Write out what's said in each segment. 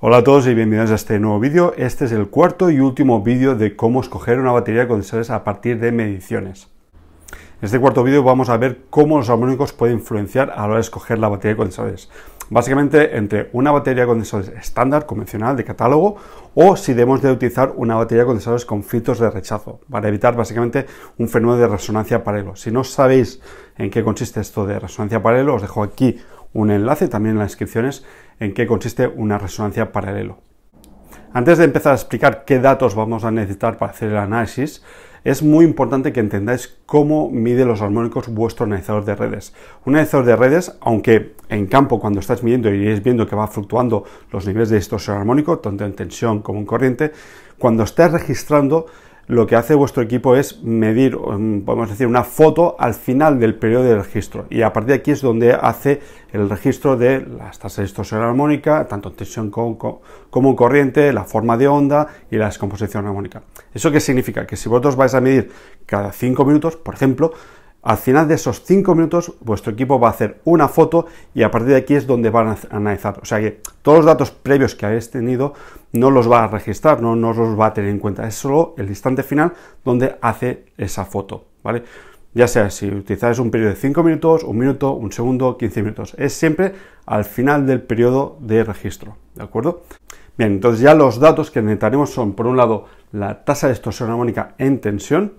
Hola a todos y bienvenidos a este nuevo vídeo. Este es el cuarto y último vídeo de cómo escoger una batería de condensadores a partir de mediciones. En este cuarto vídeo vamos a ver cómo los armónicos pueden influenciar a la hora de escoger la batería de condensadores. Básicamente entre una batería de condensadores estándar, convencional, de catálogo, o si debemos de utilizar una batería de condensadores con filtros de rechazo, para evitar básicamente un fenómeno de resonancia paralelo. Si no sabéis en qué consiste esto de resonancia paralelo, os dejo aquí un enlace también en las descripciones en qué consiste una resonancia paralelo. Antes de empezar a explicar qué datos vamos a necesitar para hacer el análisis, es muy importante que entendáis cómo mide los armónicos vuestro analizador de redes. Un analizador de redes, aunque en campo cuando estás midiendo iréis viendo que va fluctuando los niveles de distorsión armónico, tanto en tensión como en corriente, cuando estáis registrando lo que hace vuestro equipo es medir, mm, podemos decir, una foto al final del periodo de registro. Y a partir de aquí es donde hace el registro de las tasas de distorsión armónica, tanto tensión como, corriente, la forma de onda y la descomposición armónica. ¿Eso qué significa? Que si vosotros vais a medir cada cinco minutos, por ejemplo, al final de esos 5 minutos, vuestro equipo va a hacer una foto y a partir de aquí es donde van a analizar. O sea que todos los datos previos que habéis tenido no los va a registrar, no, los va a tener en cuenta. Es solo el instante final donde hace esa foto, ¿vale? Ya sea si utilizáis un periodo de 5 minutos, un minuto, un segundo, 15 minutos. Es siempre al final del periodo de registro, ¿de acuerdo? Bien, entonces ya los datos que necesitaremos son, por un lado, la tasa de extorsión armónica en tensión,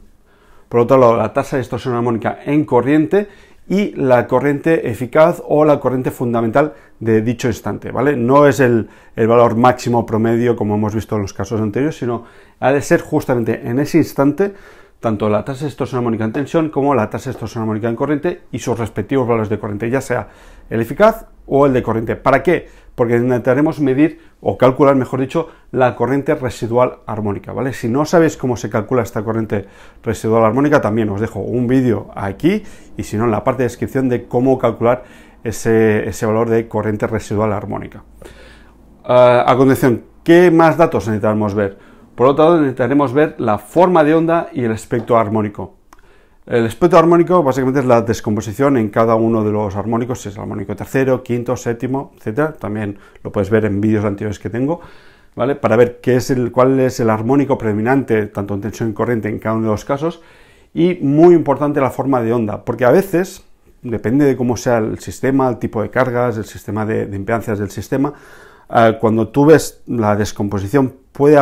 por otro lado, la tasa de distorsión armónica en corriente y la corriente eficaz o la corriente fundamental de dicho instante, ¿vale? No es el, valor máximo promedio como hemos visto en los casos anteriores, sino ha de ser justamente en ese instante tanto la tasa de distorsión armónica en tensión como la tasa de distorsión armónica en corriente y sus respectivos valores de corriente, ya sea el eficaz o el de corriente. ¿Para qué? porque intentaremos medir o calcular, mejor dicho, la corriente residual armónica, ¿vale? Si no sabéis cómo se calcula esta corriente residual armónica, también os dejo un vídeo aquí y si no, en la parte de descripción de cómo calcular ese, valor de corriente residual armónica. Ah, a continuación, ¿qué más datos necesitaremos ver? Por otro lado, necesitaremos ver la forma de onda y el aspecto armónico. El espectro armónico básicamente es la descomposición en cada uno de los armónicos, si es el armónico tercero, quinto, séptimo, etcétera. También lo puedes ver en vídeos anteriores que tengo, ¿vale? Para ver qué es el, cuál es el armónico predominante, tanto en tensión y corriente en cada uno de los casos. Y muy importante la forma de onda, porque a veces, depende de cómo sea el sistema, el tipo de cargas, el sistema de, de impedancias del sistema, eh, cuando tú ves la descomposición puede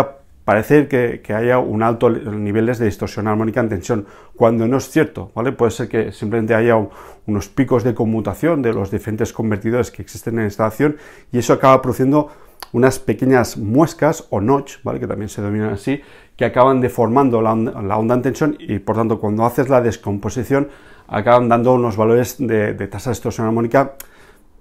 parece que, haya un alto niveles de distorsión armónica en tensión, cuando no es cierto, ¿vale? Puede ser que simplemente haya unos picos de conmutación de los diferentes convertidores que existen en esta acción y eso acaba produciendo unas pequeñas muescas o notch, ¿vale? que también se denominan así, que acaban deformando la onda, en tensión y por tanto cuando haces la descomposición acaban dando unos valores de, de tasa de distorsión armónica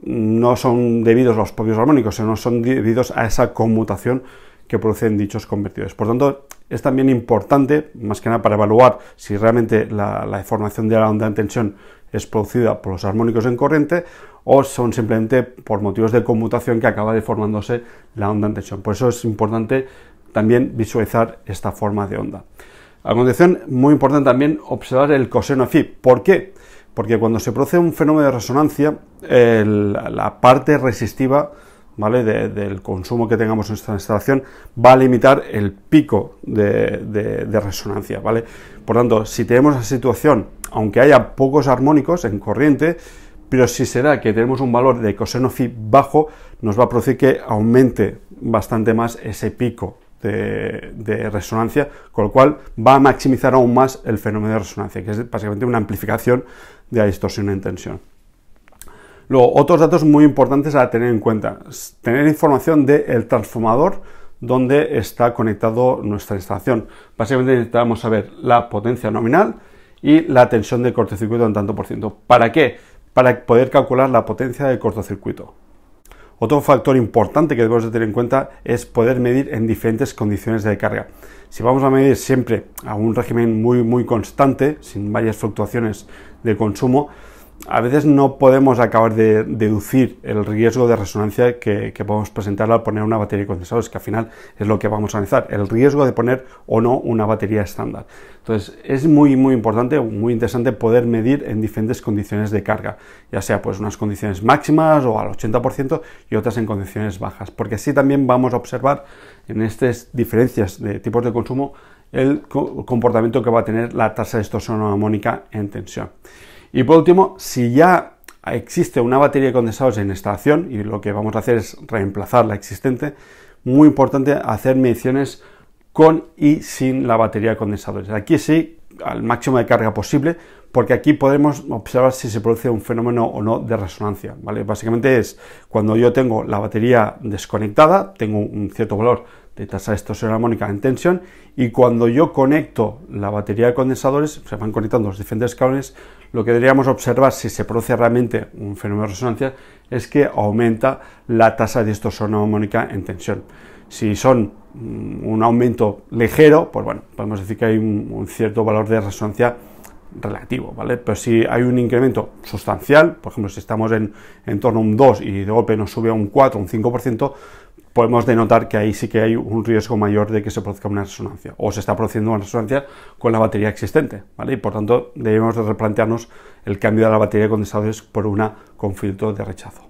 no son debidos a los propios armónicos, sino son debidos a esa conmutación que producen dichos convertidores. Por tanto, es también importante, más que nada para evaluar si realmente la, deformación de la onda en tensión es producida por los armónicos en corriente o son simplemente por motivos de conmutación que acaba deformándose la onda en tensión. Por eso es importante también visualizar esta forma de onda. A condición muy importante también observar el coseno phi. ¿Por qué? Porque cuando se produce un fenómeno de resonancia, la parte resistiva del consumo que tengamos en esta instalación va a limitar el pico de, resonancia, ¿vale? Por tanto, si tenemos la situación, aunque haya pocos armónicos en corriente, pero si será que tenemos un valor de coseno fi bajo, nos va a producir que aumente bastante más ese pico de, de, resonancia, con lo cual va a maximizar aún más el fenómeno de resonancia, que es básicamente una amplificación de la distorsión en tensión. Luego, otros datos muy importantes a tener en cuenta. Tener información del transformador donde está conectado nuestra instalación. Básicamente necesitamos saber la potencia nominal y la tensión del cortocircuito en tanto por ciento. ¿Para qué? Para poder calcular la potencia del cortocircuito. Otro factor importante que debemos de tener en cuenta es poder medir en diferentes condiciones de carga. Si vamos a medir siempre a un régimen muy muy constante, sin varias fluctuaciones de consumo, a veces no podemos acabar de deducir el riesgo de resonancia que, podemos presentar al poner una batería de es que al final es lo que vamos a analizar, el riesgo de poner o no una batería estándar. Entonces, es muy, muy importante, muy interesante poder medir en diferentes condiciones de carga, ya sea pues unas condiciones máximas o al 80% y otras en condiciones bajas, porque así también vamos a observar en estas diferencias de tipos de consumo el comportamiento que va a tener la tasa de estorsión armónica en tensión. Y por último, si ya existe una batería de condensadores en estación y lo que vamos a hacer es reemplazar la existente, muy importante hacer mediciones con y sin la batería de condensadores. Aquí sí, al máximo de carga posible, porque aquí podemos observar si se produce un fenómeno o no de resonancia. ¿vale? Básicamente es cuando yo tengo la batería desconectada, tengo un cierto valor de tasa de armónica en tensión, y cuando yo conecto la batería de condensadores, se van conectando los diferentes cables, lo que deberíamos observar si se produce realmente un fenómeno de resonancia es que aumenta la tasa de distorsión armónica en tensión. Si son mm, un aumento ligero, pues bueno, podemos decir que hay un, cierto valor de resonancia relativo, ¿vale? Pero si hay un incremento sustancial, por ejemplo, si estamos en, en torno a un 2 y de golpe nos sube a un 4, un 5%, podemos denotar que ahí sí que hay un riesgo mayor de que se produzca una resonancia o se está produciendo una resonancia con la batería existente, Y por tanto debemos de replantearnos el cambio de la batería de condensadores por una con filtro de rechazo.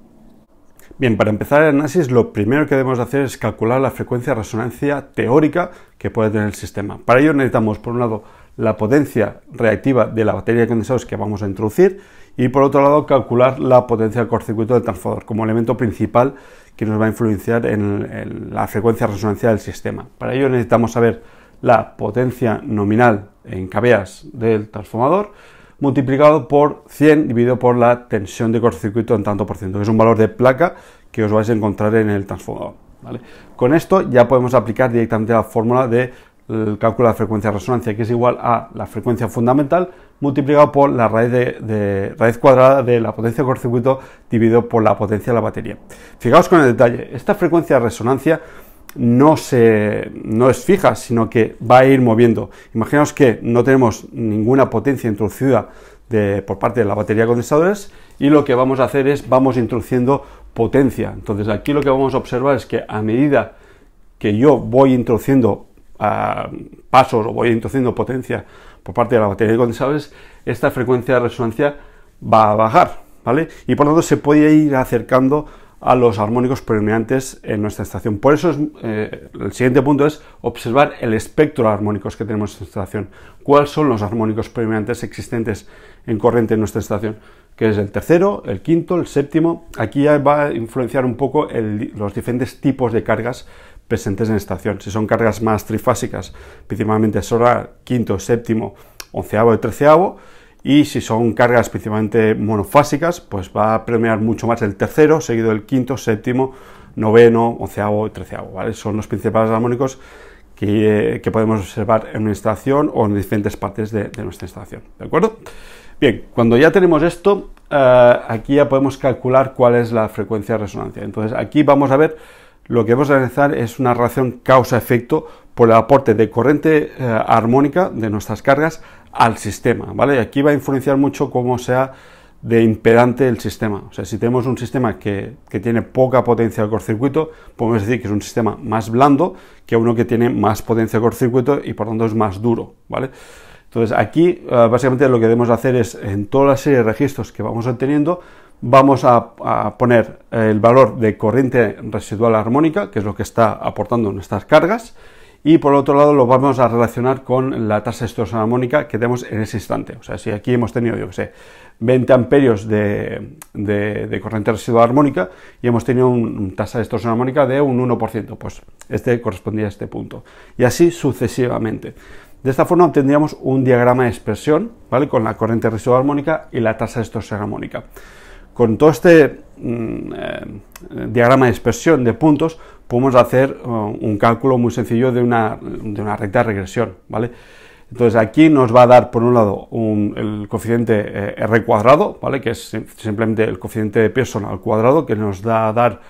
Bien, para empezar el análisis lo primero que debemos hacer es calcular la frecuencia de resonancia teórica que puede tener el sistema. Para ello necesitamos por un lado la potencia reactiva de la batería de condensadores que vamos a introducir y por otro lado calcular la potencia del cortocircuito del transformador como elemento principal que nos va a influenciar en, la frecuencia resonancia del sistema. Para ello necesitamos saber la potencia nominal en cabeas del transformador multiplicado por 100 dividido por la tensión de cortocircuito en tanto por ciento, que es un valor de placa que os vais a encontrar en el transformador. Con esto ya podemos aplicar directamente la fórmula de de la frecuencia de resonancia, que es igual a la frecuencia fundamental multiplicado por la raíz, de, raíz cuadrada de la potencia del circuito dividido por la potencia de la batería. Fijaos con el detalle, esta frecuencia de resonancia no, se, no es fija, sino que va a ir moviendo. Imaginaos que no tenemos ninguna potencia introducida por parte de la batería de condensadores y lo que vamos a hacer es vamos introduciendo potencia. Entonces aquí lo que vamos a observar es que a medida que yo voy introduciendo pasos o voy introduciendo potencia por parte de la batería de condensadores, esta frecuencia de resonancia va a bajar, ¿vale? Y por lo tanto se puede ir acercando a los armónicos predominantes en nuestra estación. Por eso eh, el siguiente punto es observar el espectro de armónicos que tenemos en nuestra estación. ¿Cuáles son los armónicos predominantes existentes en corriente en nuestra estación? Que es el tercero, el quinto, el séptimo. Aquí ya va a influenciar un poco los diferentes tipos de cargas presentes en estación. Si son cargas más trifásicas, principalmente solar, quinto, séptimo, onceavo y treceavo, y si son cargas principalmente monofásicas, pues va a premiar mucho más el tercero, seguido del quinto, séptimo, noveno, onceavo y treceavo. Son los principales armónicos eh, que, podemos observar en una estación o en diferentes partes de, nuestra estación, ¿De acuerdo? Bien, cuando ya tenemos esto, eh, aquí ya podemos calcular cuál es la frecuencia de resonancia. Entonces aquí vamos a ver lo que vamos a realizar es una relación causa-efecto por el aporte de corriente eh, armónica de nuestras cargas al sistema, ¿vale? Aquí va a influenciar mucho cómo sea de impedante el sistema. O sea, si tenemos un sistema que, tiene poca potencia de cortocircuito, podemos decir que es un sistema más blando que uno que tiene más potencia de cortocircuito y por tanto es más duro, ¿vale? Entonces aquí eh, básicamente lo que debemos hacer es en toda la serie de registros que vamos obteniendo, vamos a, poner el valor de corriente residual armónica, que es lo que está aportando nuestras cargas, y por otro lado lo vamos a relacionar con la tasa de distorsión armónica que tenemos en ese instante. O sea, si aquí hemos tenido, yo que sé, 20 amperios de, corriente residual armónica y hemos tenido una tasa de distorsión armónica de un 1%, pues este correspondía a este punto. Y así sucesivamente. De esta forma obtendríamos un diagrama de expresión, ¿vale? Con la corriente residual armónica y la tasa de distorsión armónica. Con todo este mm, eh, diagrama de expresión de puntos, podemos hacer eh, un cálculo muy sencillo de una, de una recta de regresión, ¿vale? Entonces aquí nos va a dar por un lado el coeficiente eh, r cuadrado, ¿vale? Que es simplemente el coeficiente de Pearson al cuadrado, que nos da a dar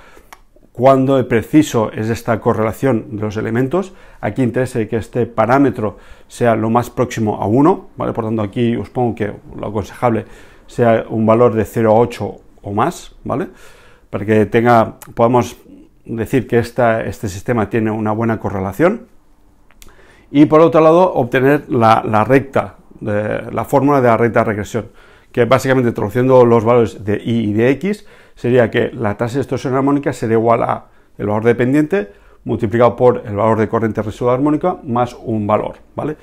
cuándo preciso es esta correlación de los elementos. Aquí interesa que este parámetro sea lo más próximo a 1, ¿vale? Por tanto aquí os pongo que lo aconsejable sea un valor de 0,8 o más, ¿vale? Para que tenga, podamos decir que este sistema tiene una buena correlación. Y por otro lado, obtener la, recta, la fórmula de la recta de regresión, que básicamente introduciendo los valores de y y de x, sería que la tasa de extorsión armónica sería igual a el valor dependiente multiplicado por el valor de corriente residual armónica más un valor, ¿vale?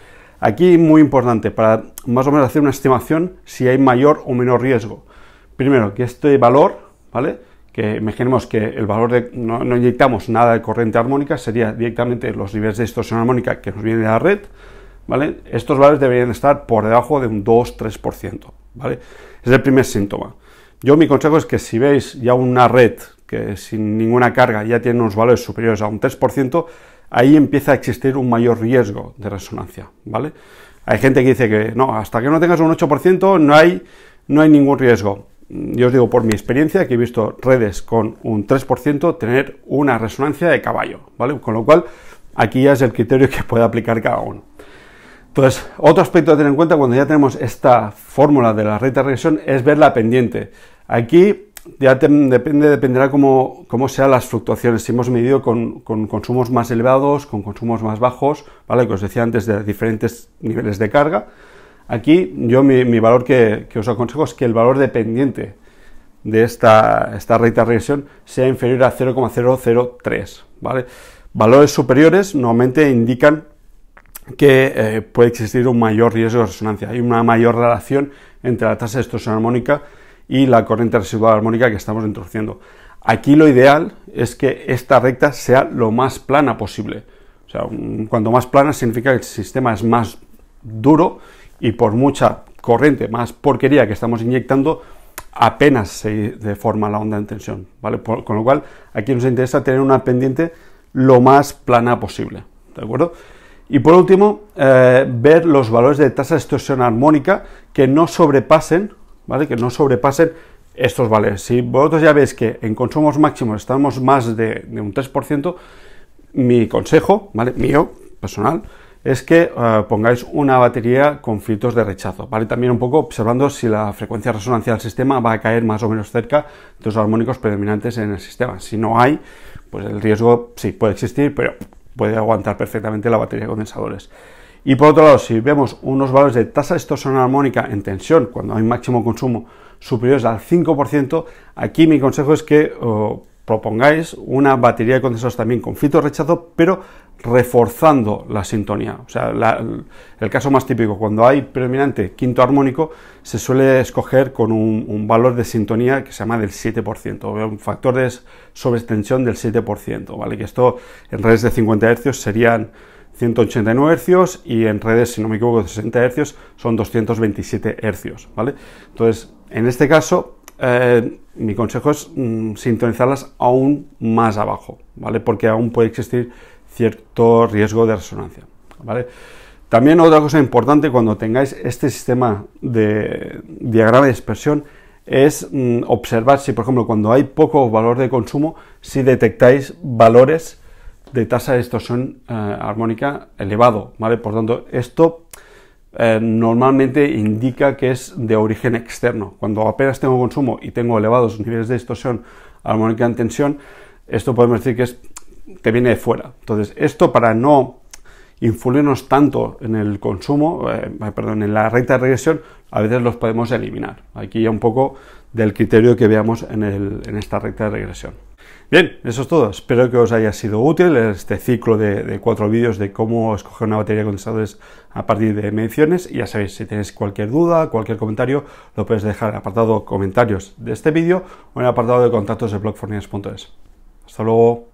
Aquí muy importante, para más o menos hacer una estimación si hay mayor o menor riesgo. Primero, que este valor, ¿vale? Que imaginemos que el valor de, no, inyectamos nada de corriente armónica, sería directamente los niveles de distorsión armónica que nos viene de la red, ¿vale? Estos valores deberían estar por debajo de un 2-3%, ¿vale? Es el primer síntoma. Yo mi consejo es que si veis ya una red que sin ninguna carga ya tiene unos valores superiores a un 3%, ahí empieza a existir un mayor riesgo de resonancia, ¿vale? Hay gente que dice que no, hasta que no tengas un 8% no hay, no hay ningún riesgo. Yo os digo por mi experiencia que he visto redes con un 3% tener una resonancia de caballo, ¿vale? Con lo cual, aquí ya es el criterio que puede aplicar cada uno. Entonces, otro aspecto a tener en cuenta cuando ya tenemos esta fórmula de la red de regresión es ver la pendiente. Aquí ya depende, dependerá cómo, cómo, sean las fluctuaciones. Si hemos medido con, consumos más elevados, con consumos más bajos, ¿vale? Que os decía antes de diferentes niveles de carga. Aquí yo mi, valor que, os aconsejo es que el valor dependiente de esta, esta de regresión sea inferior a 0,003, Valores superiores normalmente indican que eh, puede existir un mayor riesgo de resonancia. Hay una mayor relación entre la tasa de distorsión armónica y la corriente residual armónica que estamos introduciendo. Aquí lo ideal es que esta recta sea lo más plana posible. O sea, cuanto más plana significa que el sistema es más duro y por mucha corriente, más porquería que estamos inyectando, apenas se deforma la onda en tensión, ¿vale? con lo cual, aquí nos interesa tener una pendiente lo más plana posible, ¿de acuerdo? Y por último, eh, ver los valores de tasa de extorsión armónica que no sobrepasen que no sobrepasen estos valores. Si vosotros ya veis que en consumos máximos estamos más de, un 3%, mi consejo, ¿vale? Mío, personal, es que eh, pongáis una batería con filtros de rechazo, ¿vale? También un poco observando si la frecuencia resonancia del sistema va a caer más o menos cerca de los armónicos predominantes en el sistema. Si no hay, pues el riesgo sí puede existir, pero puede aguantar perfectamente la batería de condensadores. Y por otro lado, si vemos unos valores de tasa de distorsión armónica en tensión, cuando hay máximo consumo superiores al 5%, aquí mi consejo es que propongáis una batería de condensadores también con fito rechazo, pero reforzando la sintonía. O sea, el caso más típico, cuando hay predominante quinto armónico, se suele escoger con un, valor de sintonía que se llama del 7%, un factor de sobreextensión del 7%, ¿vale? Que esto en redes de 50 Hz serían 189 hercios y en redes, si no me equivoco, 60 hercios son 227 hercios ¿vale? Entonces, en este caso, eh, mi consejo es mm, sintonizarlas aún más abajo, ¿vale? Porque aún puede existir cierto riesgo de resonancia, ¿vale? También otra cosa importante cuando tengáis este sistema de diagrama de dispersión es mm, observar si, por ejemplo, cuando hay poco valor de consumo, si detectáis valores de tasa de distorsión eh, armónica elevado, ¿vale? Por tanto, esto eh, normalmente indica que es de origen externo. Cuando apenas tengo consumo y tengo elevados niveles de distorsión armónica en tensión, esto podemos decir que es, que viene de fuera. Entonces, esto para no influirnos tanto en el consumo, eh, perdón, en la recta de regresión, a veces los podemos eliminar. Aquí ya un poco del criterio que veamos en esta recta de regresión. Bien, eso es todo. Espero que os haya sido útil este ciclo de, cuatro vídeos de cómo escoger una batería de condensadores a partir de mediciones. Y ya sabéis, si tenéis cualquier duda, cualquier comentario, lo podéis dejar en el apartado comentarios de este vídeo o en el apartado de contactos de blogfornias.es. Hasta luego.